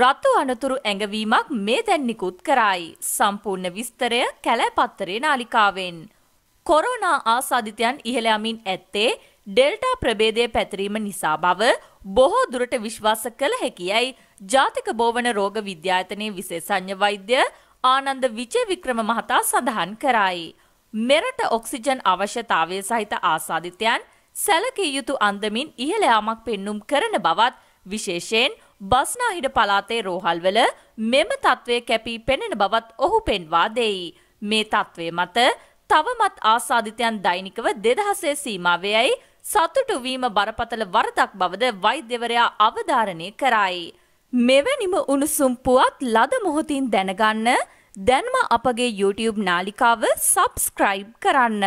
රතු අනතුරු ඇඟවීමක් මේ දැන් නිකුත් කරයි. සම්පූර්ණ විස්තරය කැලෑපත්තරේ නාලිකාවෙන්. කොරෝනා ආසාධිතයන් ඉහළ යමින් ඇත්තේ ඩෙල්ටා ප්‍රභේදය පැතිරීම නිසා බව බොහෝ දුරට විශ්වාස කළ හැකියයි ජාතික බෝවන රෝග විද්‍යායතනයේ විශේෂඥ වෛද්‍ය ආනන්ද විජේ වික්‍රම මහතා සඳහන් කරයි. මෙරට ඔක්සිජන් අවශ්‍යතාවය සහිත ආසාධිතයන් සැලකිය යුතු අන්දමින් ඉහළ යාමක් පෙන්නුම් කරන බවත් විශේෂයෙන් බස්නාහිට පලාතේ රෝහල්වල මෙම තත්ත්වය කැපී පෙනෙන බවත් ඔහු පෙන්වා දෙයි. මේ තත්ත්වය මත තවමත් ආසාධිතයන් දෛනිකව දෙදහසේ සීමාවයයි සතුටු වීම බරපතල වරදක් බවද වෛද්‍යවරයා අවධාරණය කරයි. මෙවැනිම උණුසුම් පුවත් ලද මොහොතින් දැනගන්න දැන්ම අපගේ YouTube නාලිකාව සබස්ක්‍රයිබ් කරන්න.